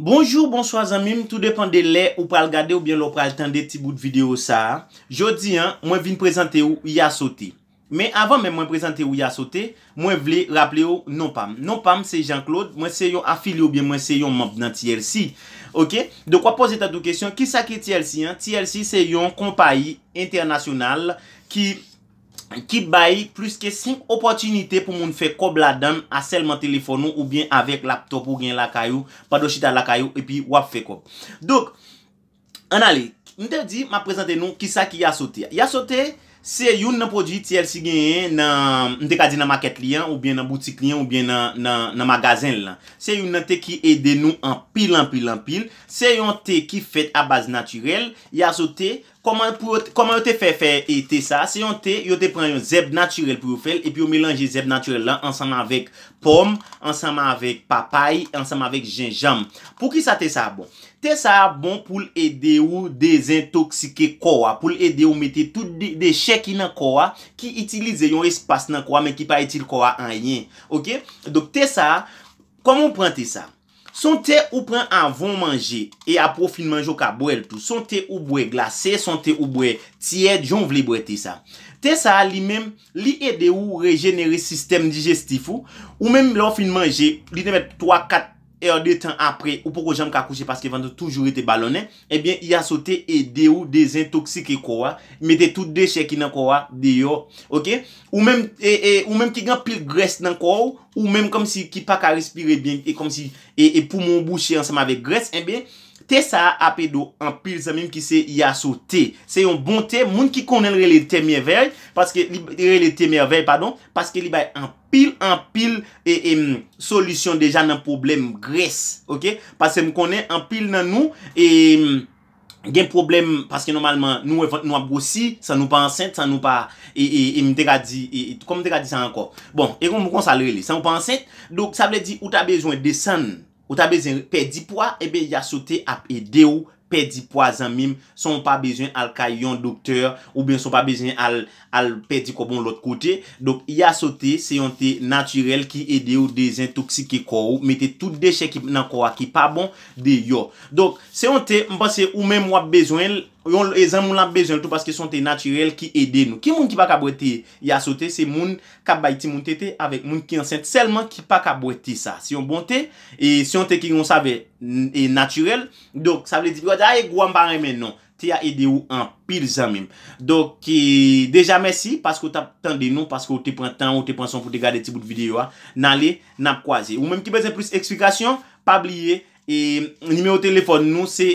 Bonjour, bonsoir zanmim, tout depen de lè ou pral gade ou bien lò pral tende ti bout videyo sa Jodi an, mwen vin prezante ou ya sote Men avan men mwen prezante ou ya sote, mwen vle rappele ou non pam Non pam se Jean-Claude, mwen se yon afili ou bien mwen se yon mob nan TLC Ok, de kwa pose ta tou kesyon, ki sa ki TLC an? TLC se yon kompai internasyonal ki... ki bayi plus ke sim opotinite pou moun fe kob la dan a selman telefon nou ou bien avek laptop ou gen lakayou, padoshita lakayou, epi wap fe kob. Dok, an ale, mwen te di ma prezante nou kisa ki yasote. Yasote, se yon nan prodjit si genye nan dekadi nan maket liyan ou bien nan boutik liyan ou bien nan magazen lan. Se yon nan te ki ede nou an pil an pil an pil. Se yon te ki fet a baz naturel, yasote... Koman yo te fe fe ete sa? Se yon te, yo te pren yon zeb naturel pou yo fel E pi yo melanje zeb naturel lan ansanman avèk pomme, ansanman avèk papaye, ansanman avèk jenjam Pou ki sa te sa bon? Te sa bon pou l'ede ou dezintoksike kowa Pou l'ede ou mette tout de chèki nan kowa ki itilize yon espas nan kowa men ki pa etil kowa anyen Ok? Dok te sa, koman ou pren te sa? Son te ou pren avon manje, e apro fin manje ou ka boel tou, son te ou boue glase, son te ou boue tied, joun vli boue te sa. Te sa li men, li ede ou rejenere sistem digestif ou, ou men lor fin manje, li de met 3, 4, e an de tan apre, ou pokou jan kakouche paske vande toujou ete balone, ebyen, eh i a sote e de ou de zin toksike kouwa, mette tout de cheki nan kouwa de yo, ok? Ou menm ki gen pil gres nan kouw, ou menm kom si ki pak a respire bin, e kom si, e poumon bouchi ansama ve gres, ebyen, eh Tè sa apè do anpil sa mim ki se yaso tè. Se yon bon tè, moun ki konen re le tè mè vey, paske li re le tè mè vey, padon, paske li bay anpil, anpil, e, e solusyon deja nan problem gres, ok? Paske m konen anpil nan nou, e gen problem, paske normalman nou e ap gosi, sa nou pa ansènt, sa nou pa, e, e m te ka di, e tout kon m te ka di sa anko. Bon, e kon m konsal re li, sa nou pa ansènt, do sa ble di ou ta bejwen desan, Ou ta bezen pedipwa, ebe yasote ap ede ou pedipwa zanmim. Son pa bezen al kayyon doktor ou ben son pa bezen al pedikobon lot kote. Dok yasote se yon te naturel ki ede ou dezen toksike korou. Mete tout deche ki nan korak ki pa bon de yo. Dok se yon te, mpase ou men wap bezen... e zan moun la bezen tout paske son te natyrel ki ede nou. Ki moun ki pa kabwete yasote, se moun kabwete moun tete avek moun ki ansente, selman ki pa kabwete sa. Si yon bonte, e si yon te ki yon save, e natyrel, dok sa vle di, wadja e gwa mba remen nou, ti a ede ou an pil zan mim. Dok, e, deja mersi, paske ou tap tande nou, paske ou te pran tan, ou te pran son, foute gade ti bout videyo a, nan le, nan kwa ze. Ou menm ki beze plus eksplikasyon, pabliye, e nime ou telefon nou, se